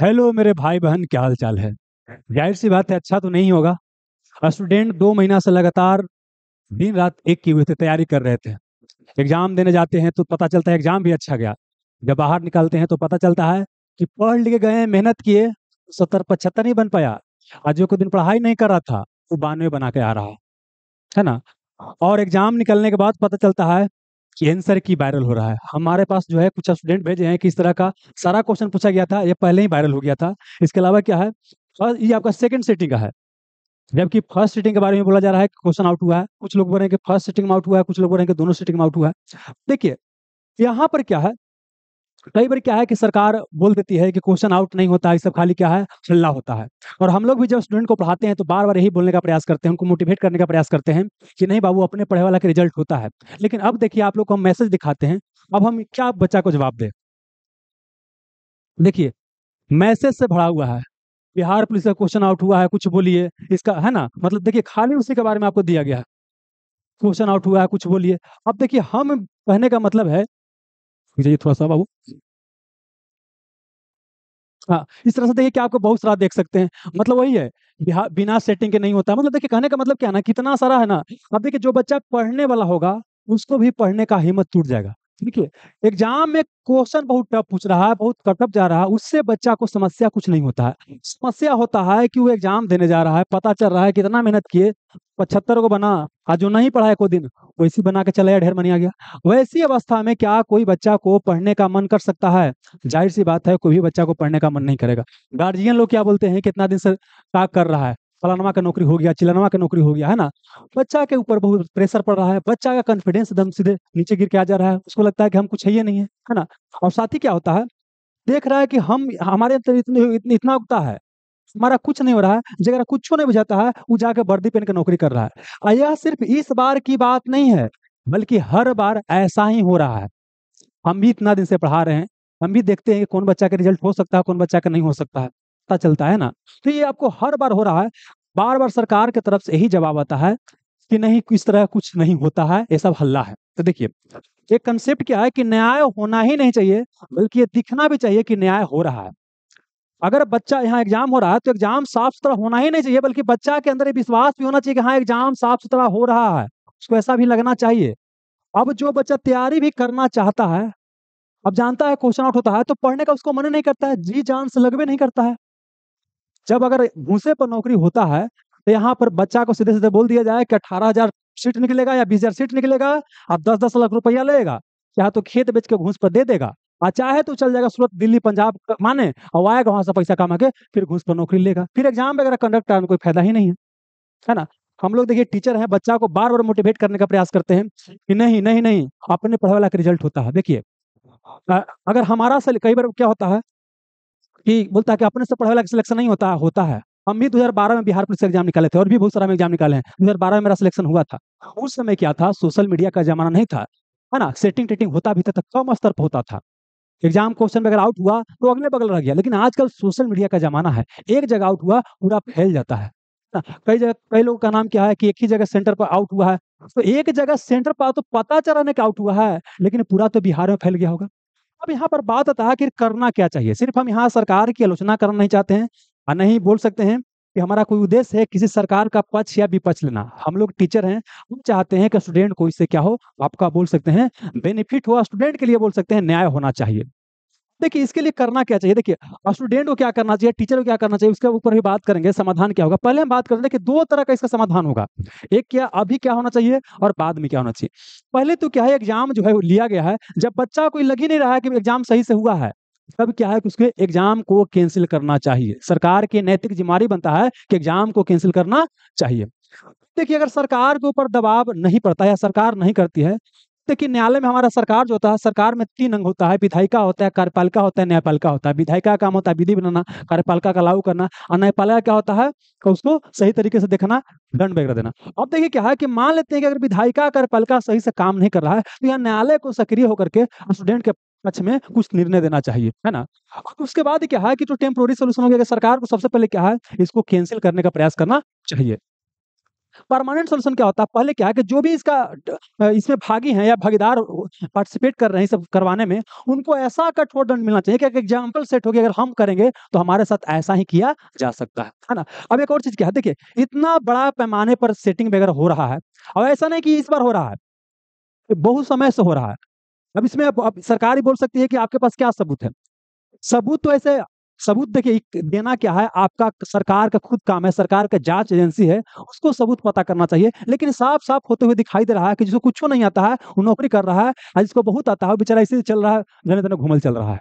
hello मेरे भाई बहन क्या हाल चाल है जाहिर सी बात है अच्छा तो नहीं होगा स्टूडेंट दो महीना से लगातार दिन रात एक किए हुए थे तैयारी कर रहे थे एग्जाम देने जाते हैं तो पता चलता है एग्जाम भी अच्छा गया जब बाहर निकलते हैं तो पता चलता है कि पढ़ लिखे गए मेहनत किए सत्तर पचहत्तर नहीं बन पाया आज जो कुछ दिन पढ़ाई नहीं कर रहा था वो बानवे बना के आ रहा है ना और एग्जाम निकलने के बाद पता चलता है कैंसर की वायरल हो रहा है हमारे पास जो है कुछ स्टूडेंट भेजे हैं कि इस तरह का सारा क्वेश्चन पूछा गया था यह पहले ही वायरल हो गया था इसके अलावा क्या है ये आपका सेकंड सेटिंग का है जबकि फर्स्ट सेटिंग के बारे में बोला जा रहा है क्वेश्चन आउट हुआ है कुछ लोग बोल रहे हैं कि फर्स्ट सेटिंग में आउट हुआ है कुछ लोग बोल रहे हैं कि दोनों सेटिंग में आउट हुआ है देखिए यहाँ पर क्या है कई बार क्या है कि सरकार बोल देती है कि क्वेश्चन आउट नहीं होता है सब खाली क्या है हल्ला होता है और हम लोग भी जब स्टूडेंट को पढ़ाते हैं तो बार बार यही बोलने का प्रयास करते हैं उनको मोटिवेट करने का प्रयास करते हैं कि नहीं बाबू अपने पढ़े वाला के रिजल्ट होता है लेकिन अब देखिए आप लोग को हम मैसेज दिखाते हैं अब हम क्या बच्चा को जवाब दें देखिए मैसेज से भरा हुआ है बिहार पुलिस का क्वेश्चन आउट हुआ है कुछ बोलिए इसका है ना मतलब देखिए खाली उसी के बारे में आपको दिया गया है क्वेश्चन आउट हुआ है कुछ बोलिए अब देखिए हम कहने का मतलब है चाहिए थोड़ा सा बाबू हाँ इस तरह से देखिए कि आपको बहुत सारा देख सकते हैं मतलब वही है बिना सेटिंग के नहीं होता मतलब देखिए कहने का मतलब क्या ना कितना सारा है ना अब देखिए जो बच्चा पढ़ने वाला होगा उसको भी पढ़ने का हिम्मत टूट जाएगा ठीक है एग्जाम में क्वेश्चन बहुत टफ पूछ रहा है बहुत कटअप जा रहा है उससे बच्चा को समस्या कुछ नहीं होता है समस्या होता है कि वो एग्जाम देने जा रहा है पता चल रहा है कितना मेहनत किए पचहत्तर को बना आज जो नहीं पढ़ा है कोई दिन वैसी बना के चला ढेर मनी आ गया वैसी अवस्था में क्या कोई बच्चा को पढ़ने का मन कर सकता है जाहिर सी बात है कोई भी बच्चा को पढ़ने का मन नहीं करेगा गार्जियन लोग क्या बोलते हैं कितना दिन से का कर रहा है फलानमा का नौकरी हो गया चिलनवा का नौकरी हो गया है ना बच्चा के ऊपर बहुत प्रेशर पड़ रहा है बच्चा का कॉन्फिडेंस एकदम सीधे नीचे गिर के आ जा रहा है उसको लगता है कि हम कुछ है ही नहीं है है ना और साथ ही क्या होता है देख रहा है कि हम हमारे अंदर इतने इतना उगता है हमारा कुछ नहीं हो रहा है जगह कुछ नहीं बुझाता है वो जाकर वर्दी पहन के नौकरी कर रहा है यह सिर्फ इस बार की बात नहीं है बल्कि हर बार ऐसा ही हो रहा है हम भी इतना दिन से पढ़ा रहे हैं हम भी देखते हैं कि कौन बच्चा का रिजल्ट हो सकता है कौन बच्चा का नहीं हो सकता है पता चलता है ना तो ये आपको हर बार हो रहा है बार बार सरकार की तरफ से यही जवाब आता है कि नहीं इस तरह कुछ नहीं होता है ये सब हल्ला है तो देखिए एक कंसेप्ट क्या है कि न्याय होना ही नहीं चाहिए बल्कि ये दिखना भी चाहिए कि न्याय हो रहा है अगर बच्चा यहाँ एग्जाम हो रहा है तो एग्जाम साफ सुथरा होना ही नहीं चाहिए बल्कि बच्चा के अंदर विश्वास भी होना चाहिए कि हाँ एग्जाम साफ सुथरा हो रहा है उसको ऐसा भी लगना चाहिए अब जो बच्चा तैयारी भी करना चाहता है अब जानता है क्वेश्चन आउट होता है तो पढ़ने का उसको मन नहीं करता है जी जान से लगवे नहीं करता है जब अगर घूसे पर नौकरी होता है तो यहाँ पर बच्चा को सीधे सीधे बोल दिया जाए कि अठारह हजार सीट निकलेगा या बीस हजार सीट निकलेगा और दस दस लाख रुपया लेगा या तो खेत बेच के घूस पर दे देगा आ चाहे तो चल जाएगा सूरत दिल्ली पंजाब माने और आएगा वहां से पैसा कमा के फिर घूस पर नौकरी लेगा फिर एग्जाम वगैरह कंडक्ट कराने कोई फायदा ही नहीं है है ना हम लोग देखिए टीचर हैं बच्चा को बार बार मोटिवेट करने का प्रयास करते हैं कि नहीं नहीं नहीं अपने पढ़ा वाला रिजल्ट होता है देखिए अगर हमारा से कई बार क्या होता है कि बोलता है कि अपने से पढ़ा वाला सिलेक्शन नहीं होता होता है हम भी 2012 में बिहार पुलिस एग्जाम निकाले थे और भी बहुत सारा एग्जाम निकाले हैं 2012 में मेरा सिलेक्शन हुआ था उस समय क्या था सोशल मीडिया का जमाना नहीं था है ना सेटिंग टेटिंग होता भी था तो कम स्तर पर होता था एग्जाम क्वेश्चन में अगर आउट हुआ तो अगले बगल रह गया लेकिन आजकल सोशल मीडिया का जमाना है एक जगह आउट हुआ पूरा फैल जाता है ना हाँ, कई जगह कई लोगों का नाम क्या है कि एक ही जगह सेंटर पर आउट हुआ है तो एक जगह सेंटर पर तो पता चला ना कि आउट हुआ है लेकिन पूरा तो बिहार में फैल गया होगा अब यहाँ पर बात आता है कि करना क्या चाहिए सिर्फ हम यहाँ सरकार की आलोचना करना नहीं चाहते हैं और नहीं बोल सकते हैं कि हमारा कोई उद्देश्य है किसी सरकार का पक्ष या विपक्ष लेना हम लोग टीचर हैं हम चाहते हैं कि स्टूडेंट को इससे क्या हो आपका बोल सकते हैं बेनिफिट हो स्टूडेंट के लिए बोल सकते हैं न्याय होना चाहिए देखिए इसके लिए करना क्या चाहिए देखिए स्टूडेंट को क्या करना चाहिए टीचर को क्या करना चाहिए उसके ऊपर भी बात करेंगे समाधान क्या होगा पहले हम बात करेंगे कि दो तरह का इसका समाधान होगा एक क्या अभी क्या होना चाहिए और बाद में क्या होना चाहिए पहले तो क्या है एग्जाम जो है लिया गया है जब बच्चा कोई लग ही नहीं रहा है कि एग्जाम सही से हुआ है तब क्या है कि उसके एग्जाम को कैंसिल करना चाहिए सरकार की नैतिक जिम्मेदारी बनता है कि एग्जाम को कैंसिल करना चाहिए देखिए अगर सरकार के ऊपर दबाव नहीं पड़ता या सरकार नहीं करती है देखिए न्यायालय में हमारा सरकार जो होता है सरकार में तीन अंग होता है विधायिका होता है कार्यपालिका होता है न्यायपालिका होता है विधायिका का काम होता है विधि बनाना कार्यपालिका का लागू करना और न्यायपालिका क्या होता है उसको सही तरीके से देखना दंड वगैरह देना अब देखिए क्या है कि मान लेते हैं कि अगर विधायिका कार्यपालिका सही से काम नहीं कर रहा है तो यहाँ न्यायालय को सक्रिय होकर के स्टूडेंट के पक्ष अच्छा, में कुछ निर्णय देना चाहिए है ना उसके बाद क्या है कि जो टेम्पोरी सोल्यूशन हो गया सरकार को सबसे पहले क्या है इसको कैंसिल करने का प्रयास करना चाहिए परमानेंट सोल्यूशन क्या होता है पहले क्या है कि जो भी इसका इसमें भागी हैं या भागीदार पार्टिसिपेट कर रहे हैं सब करवाने में उनको ऐसा कठोर दंड मिलना चाहिए कि एग्जाम्पल सेट होगी अगर हम करेंगे तो हमारे साथ ऐसा ही किया जा सकता है है ना अब एक और चीज क्या है देखिए इतना बड़ा पैमाने पर सेटिंग वगैरह हो रहा है और ऐसा नहीं कि इस बार हो रहा है बहुत समय से हो रहा है अब इसमें अब, अब सरकार ही बोल सकती है कि आपके पास क्या सबूत है सबूत तो ऐसे सबूत देखिए देना क्या है आपका सरकार का खुद काम है सरकार का जांच एजेंसी है उसको सबूत पता करना चाहिए लेकिन साफ साफ होते हुए दिखाई दे रहा है कि जिसको कुछ नहीं आता है वो नौकरी कर रहा है और जिसको बहुत आता है बेचारा इसी चल रहा है धने धने घूमल चल रहा है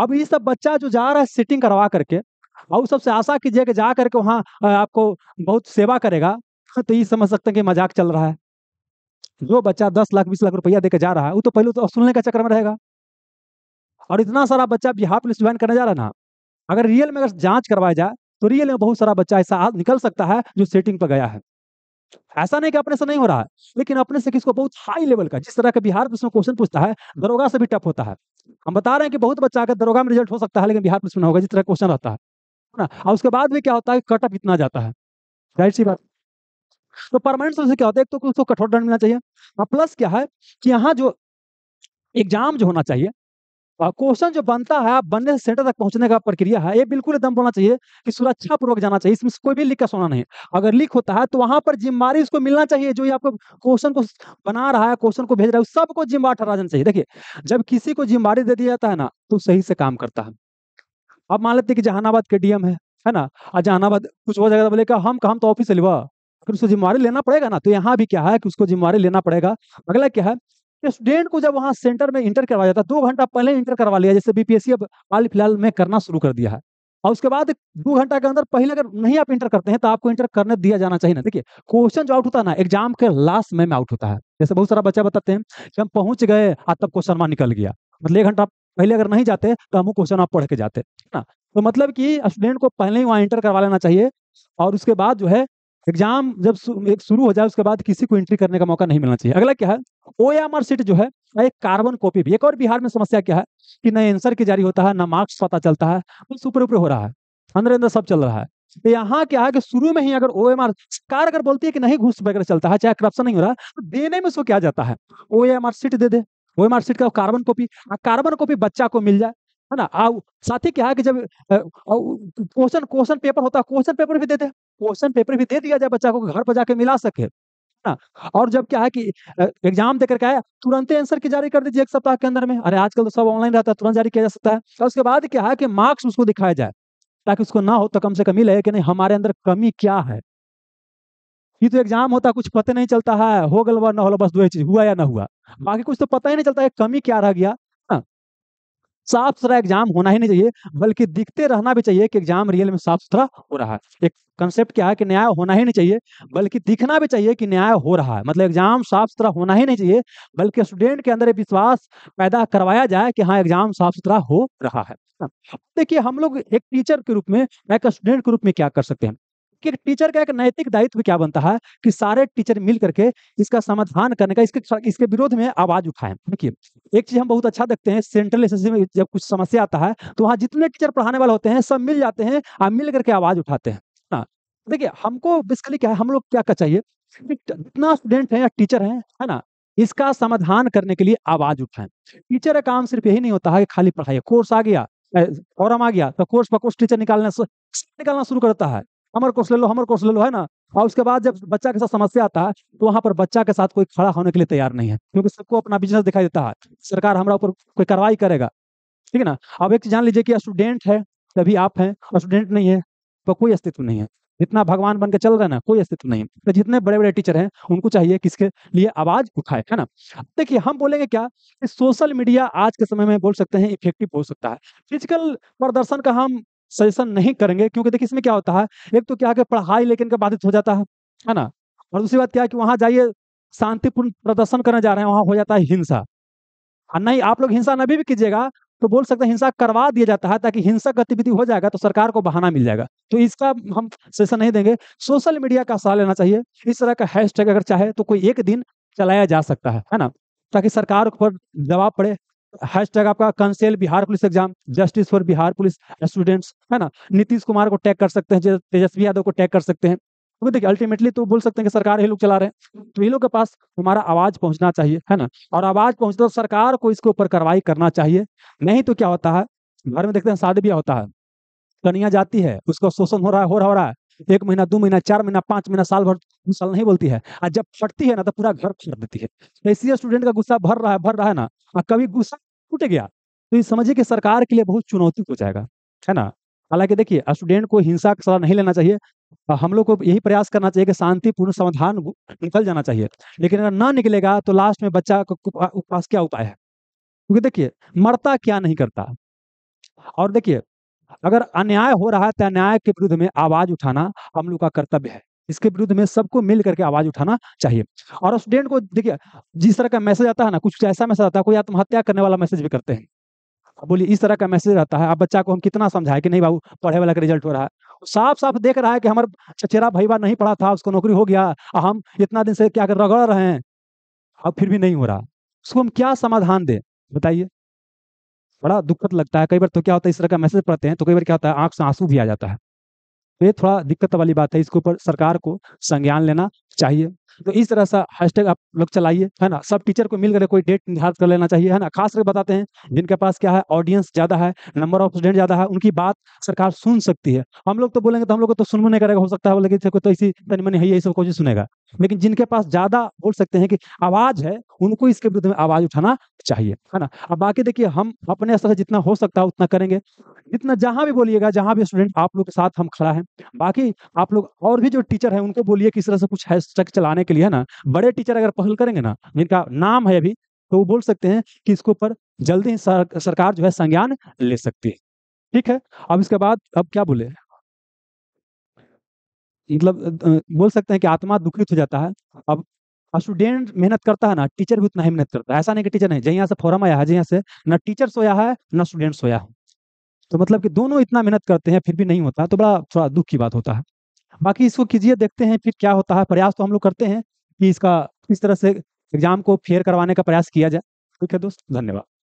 अब ये सब बच्चा जो जा रहा है सिटिंग करवा करके और सबसे आशा कीजिए कि जा करके वहाँ आपको बहुत सेवा करेगा तो ये समझ सकते हैं कि मजाक चल रहा है जो बच्चा दस लाख बीस लाख रुपया देकर जा रहा है वो तो पहले तो असूलने का चक्कर में रहेगा और इतना सारा बच्चा बिहार पुलिस ज्वाइन करने जा रहा ना अगर रियल में अगर जांच करवाया जाए तो रियल में बहुत सारा बच्चा ऐसा निकल सकता है जो सेटिंग पर गया है ऐसा नहीं कि अपने से नहीं हो रहा है लेकिन अपने से किसको बहुत हाई लेवल का जिस तरह के बिहार पुलिस में क्वेश्चन पूछता है दरोगा से भी टफ होता है हम बता रहे हैं कि बहुत बच्चा अगर दरोगा में रिजल्ट हो सकता है लेकिन बिहार पुलिस में होगा जिस तरह क्वेश्चन रहता है ना और उसके बाद भी क्या होता है कटअप इतना जाता है जाहिर सी बात तो परमानेंट सोल्यूशन क्या होता है एक तो उसको कठोर दंड मिलना चाहिए हाँ, प्लस क्या है कि यहाँ जो एग्जाम जो होना चाहिए क्वेश्चन जो बनता है बनने से सेंटर तक पहुंचने का प्रक्रिया है ये बिल्कुल एकदम होना चाहिए कि सुरक्षा पूर्वक जाना चाहिए इसमें कोई भी लीक का सोना नहीं अगर लीक होता है तो वहां पर जिम्मेवारी उसको मिलना चाहिए जो ये आपको क्वेश्चन को बना रहा है क्वेश्चन को भेज रहा है सबको जिम्मेवार ठहरा जाना चाहिए देखिए जब किसी को जिम्मेवारी दे दिया जाता है ना तो सही से काम करता है अब मान लेते कि जहानाबाद के डीएम है है ना और जहानाबाद कुछ हो जाएगा तो बोले हम कहा तो ऑफिस लिवा फिर उसको जिम्मेवारी लेना पड़ेगा ना तो यहाँ भी क्या है कि उसको जिम्मेवारी लेना पड़ेगा अगला क्या है स्टूडेंट तो को जब वहाँ सेंटर में इंटर करवाया जाता है दो घंटा पहले इंटर करवा लिया जैसे बीपीएससी अब हाल फिलहाल में करना शुरू कर दिया है और उसके बाद दो घंटा के अंदर पहले अगर नहीं आप इंटर करते हैं तो आपको इंटर करने दिया जाना चाहिए ना देखिए क्वेश्चन जो आउट होता है ना एग्जाम के लास्ट में, में आउट होता है जैसे बहुत सारा बच्चा बताते हैं कि हम पहुंच गए आज तब क्वेश्चन वहां निकल गया मतलब एक घंटा पहले अगर नहीं जाते तो हम क्वेश्चन आप पढ़ के जाते ना तो मतलब कि स्टूडेंट को पहले ही वहाँ इंटर करवा लेना चाहिए और उसके बाद जो है एग्जाम जब एक शुरू हो जाए उसके बाद किसी को एंट्री करने का मौका नहीं मिलना चाहिए अगला क्या है ओ एम आर सीट जो है एक कार्बन कॉपी भी एक और बिहार में समस्या क्या है कि न एंसर की जारी होता है न मार्क्स पता चलता है बस ऊपर ऊपर हो रहा है अंदर अंदर सब चल रहा है तो यहाँ क्या है कि शुरू में ही अगर ओ एम आर सरकार अगर बोलती है कि नहीं घूस वगैरह चलता है चाहे करप्शन नहीं हो रहा तो देने में उसको क्या जाता है ओ एम आर सीट दे दे ओ एम आर सीट का कार्बन कॉपी कार्बन कॉपी बच्चा को मिल जाए है ना आ, साथ ही क्या है कि जब क्वेश्चन क्वेश्चन पेपर होता है क्वेश्चन पेपर भी दे दे क्वेश्चन पेपर भी दे दिया जाए बच्चा को घर पर जाके मिला सके ना और जब क्या है कि एग्जाम देकर क्या है तुरंत आंसर की जारी कर दीजिए एक सप्ताह के अंदर में अरे आजकल तो सब ऑनलाइन रहता है तुरंत जारी किया जा सकता है और उसके बाद क्या है कि मार्क्स उसको दिखाया जाए ताकि उसको ना हो तो कम से कम मिले कि नहीं हमारे अंदर कमी क्या है ये तो एग्जाम होता कुछ पता नहीं चलता है हो गल ना हो बस दो ही चीज हुआ या ना हुआ बाकी कुछ तो पता ही नहीं चलता है कमी क्या रह गया साफ सुथरा एग्जाम होना ही नहीं चाहिए बल्कि दिखते रहना भी चाहिए कि एग्जाम रियल में साफ सुथरा हो रहा है एक कंसेप्ट क्या है कि न्याय होना ही नहीं चाहिए बल्कि दिखना भी चाहिए कि न्याय हो रहा है मतलब एग्जाम साफ सुथरा होना ही नहीं चाहिए बल्कि स्टूडेंट के अंदर विश्वास पैदा करवाया जाए कि हाँ एग्जाम साफ सुथरा हो रहा है देखिए हम लोग एक टीचर के रूप में एक स्टूडेंट के रूप में क्या कर सकते हैं कि टीचर का एक नैतिक दायित्व क्या बनता है कि सारे टीचर मिल करके इसका समाधान करने का इसके इसके विरोध में आवाज उठाएं देखिए एक चीज हम बहुत अच्छा देखते हैं सेंट्रल एस में जब कुछ समस्या आता है तो वहाँ जितने टीचर पढ़ाने वाले होते हैं सब मिल जाते हैं और मिल करके आवाज उठाते हैं ना हाँ, देखिए हमको बेसिकली क्या है हम लोग क्या क्या चाहिए जितना स्टूडेंट है या टीचर है है ना इसका समाधान करने के लिए आवाज उठाएं टीचर का काम सिर्फ यही नहीं होता है कि खाली पढ़ाई कोर्स आ गया फॉरम आ गया तो कोर्स पर कोर्स टीचर निकालना निकालना शुरू करता है हमर कोर्स ले लो हमर कोर्स ले लो है ना और उसके बाद जब बच्चा के साथ समस्या आता है तो वहां पर बच्चा के साथ कोई खड़ा होने के लिए तैयार नहीं है क्योंकि सबको अपना बिजनेस दिखाई देता है सरकार हमारा ऊपर कोई कार्रवाई करेगा ठीक है ना अब एक जान लीजिए कि स्टूडेंट है तभी आप हैं और स्टूडेंट नहीं है तो कोई अस्तित्व नहीं है जितना भगवान बन के चल रहे ना कोई अस्तित्व नहीं तो जितने बड़े बड़े टीचर हैं उनको चाहिए किसके लिए आवाज उठाए है ना देखिए हम बोलेंगे क्या कि सोशल मीडिया आज के समय में बोल सकते हैं इफेक्टिव हो सकता है फिजिकल प्रदर्शन का हम सजेशन नहीं करेंगे क्योंकि देखिए इसमें क्या होता है एक तो क्या है पढ़ाई लेकिन का बाधित हो जाता है है ना और दूसरी बात क्या है कि वहां जाइए शांतिपूर्ण प्रदर्शन करने जा रहे हैं वहां हो जाता है हिंसा हाँ, नहीं आप लोग हिंसा नभी भी कीजिएगा तो बोल सकते हैं हिंसा करवा दिया जाता है ताकि हिंसा गतिविधि हो जाएगा तो सरकार को बहाना मिल जाएगा तो इसका हम सजेशन नहीं देंगे सोशल मीडिया का सहारा लेना चाहिए इस तरह का हैशटैग अगर चाहे तो कोई एक दिन चलाया जा सकता है है ना ताकि सरकार पर दबाव पड़े हैशटैग आपका cancel Bihar police exam justice for Bihar police students है ना नीतीश कुमार को टैग कर सकते हैं तेजस्वी यादव को टैग कर सकते हैं क्योंकि तो देखिए अल्टीमेटली तो बोल सकते हैं कि सरकार ये लोग चला रहे हैं तो ये लोग के पास हमारा आवाज पहुंचना चाहिए है ना और आवाज पहुंचते तो सरकार को इसके ऊपर कार्रवाई करना चाहिए नहीं तो क्या होता है घर में देखते हैं शादी भी होता है कनिया जाती है उसका शोषण हो रहा है हो रहा हो रहा है एक महीना दो महीना चार महीना पांच महीना साल भर साल नहीं बोलती है और जब फटती है ना तो पूरा घर फट देती है ऐसी तो स्टूडेंट का गुस्सा भर रहा है भर रहा है ना और हाँ, कभी गुस्सा टूट गया तो ये समझिए कि सरकार के लिए बहुत चुनौती हो जाएगा है ना हालांकि देखिए स्टूडेंट को हिंसा का सलाह नहीं लेना चाहिए हम लोग को यही प्रयास करना चाहिए कि शांतिपूर्ण समाधान निकल जाना चाहिए लेकिन अगर ना निकलेगा तो लास्ट में बच्चा को पास क्या उपाय है क्योंकि देखिए मरता क्या नहीं करता और देखिए अगर अन्याय हो रहा है तो अन्याय के विरुद्ध में आवाज उठाना हम लोग का कर्तव्य है इसके विरुद्ध में सबको मिल करके आवाज उठाना चाहिए और स्टूडेंट को देखिए जिस तरह का मैसेज आता है ना कुछ ऐसा मैसेज आता है कोई आत्महत्या करने वाला मैसेज भी करते हैं बोलिए इस तरह का मैसेज रहता है आप बच्चा को हम कितना समझाए कि नहीं बाबू पढ़े वाला का रिजल्ट हो रहा है साफ साफ देख रहा है कि हमारा चचेरा भाई बार नहीं पढ़ा था उसको नौकरी हो गया हम इतना दिन से क्या कर रगड़ रहे हैं अब फिर भी नहीं हो रहा उसको हम क्या समाधान दें बताइए बड़ा दुखद लगता है कई बार तो क्या होता है इस तरह का मैसेज पढ़ते हैं तो कई बार क्या होता है आंख से आंसू भी आ जाता है तो ये थोड़ा दिक्कत वाली बात है इसके ऊपर सरकार को संज्ञान लेना चाहिए तो इस तरह सा हैशटैग आप लोग चलाइए है ना सब टीचर को मिलकर कोई डेट निर्धारित कर लेना चाहिए है ना खास कर बताते हैं जिनके पास क्या है ऑडियंस ज्यादा है नंबर ऑफ स्टूडेंट ज्यादा है उनकी बात सरकार सुन सकती है हम लोग तो बोलेंगे तो हम लोग को तो सुनने नहीं करेगा हो सकता है तो इसी तनमनी है यही सब कुछ सुनेगा लेकिन जिनके पास ज्यादा बोल सकते हैं कि आवाज है उनको इसके विरुद्ध में आवाज उठाना चाहिए है ना अब बाकी देखिए हम अपने स्तर से जितना हो सकता है उतना करेंगे जितना जहां भी बोलिएगा जहां भी स्टूडेंट आप लोग के साथ हम खड़ा है बाकी आप लोग और भी जो टीचर है उनको बोलिए किस तरह से कुछ हैशटैग चलाने के लिए है ना बड़े टीचर अगर पहल करेंगे ना जिनका नाम है अभी तो वो बोल सकते हैं कि इसके ऊपर जल्दी ही सरकार जो है संज्ञान ले सकती है ठीक है अब इसके बाद अब क्या बोले मतलब बोल सकते हैं कि आत्मा दुखित हो जाता है अब स्टूडेंट मेहनत करता है ना टीचर भी उतना ही मेहनत करता है ऐसा नहीं कि टीचर नहीं जहाँ से फॉरम आया है जहाँ से ना टीचर सोया है ना स्टूडेंट सोया है तो मतलब कि दोनों इतना मेहनत करते हैं फिर भी नहीं होता तो बड़ा थोड़ा दुख की बात होता है बाकी इसको कीजिए देखते हैं फिर क्या होता है प्रयास तो हम लोग करते हैं कि इसका किस तरह से एग्जाम को फेयर करवाने का प्रयास किया जाए ठीक है दोस्त धन्यवाद